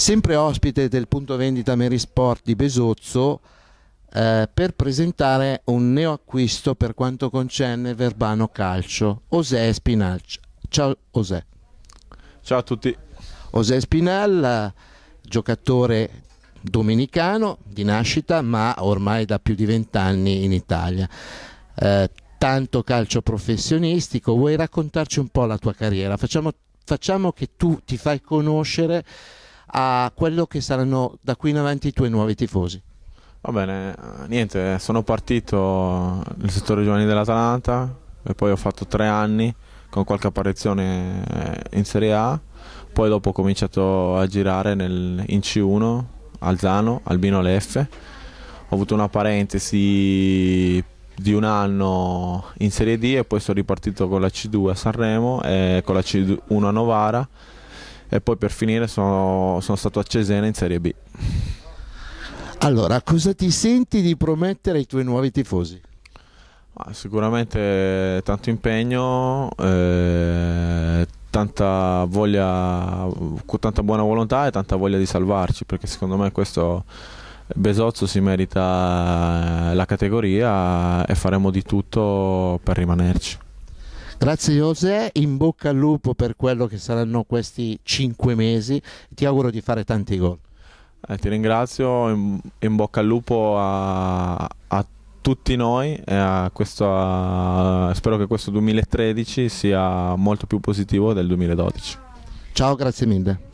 sempre ospite del punto vendita Mary Sport di Besozzo eh, per presentare un neoacquisto per quanto concerne Verbano Calcio, Osè Spinal. Ciao Osè. Ciao a tutti. Osè Spinal, giocatore domenicano di nascita ma ormai da più di vent'anni in Italia. Eh, tanto calcio professionistico, vuoi raccontarci un po' la tua carriera? Facciamo, facciamo che tu ti fai conoscere a quello che saranno da qui in avanti i tuoi nuovi tifosi. Va bene, eh, niente, sono partito nel settore giovanile dell'Atalanta e poi ho fatto tre anni con qualche apparizione eh, in Serie A, poi dopo ho cominciato a girare nel, in C1, Alzano, Albino all'F, ho avuto una parentesi di un anno in Serie D e poi sono ripartito con la C2 a Sanremo e con la C1 a Novara e poi per finire sono, sono stato a Cesena in Serie B. Allora, cosa ti senti di promettere ai tuoi nuovi tifosi? Ah, sicuramente tanto impegno, eh, tanta voglia, tanta buona volontà e tanta voglia di salvarci perché secondo me questo Besozzo si merita eh, la categoria e faremo di tutto per rimanerci. Grazie José, in bocca al lupo per quello che saranno questi cinque mesi, ti auguro di fare tanti gol. Eh, ti ringrazio, in, in, bocca al lupo a, a tutti noi, a questo, a, spero che questo 2013 sia molto più positivo del 2012. Ciao, grazie mille.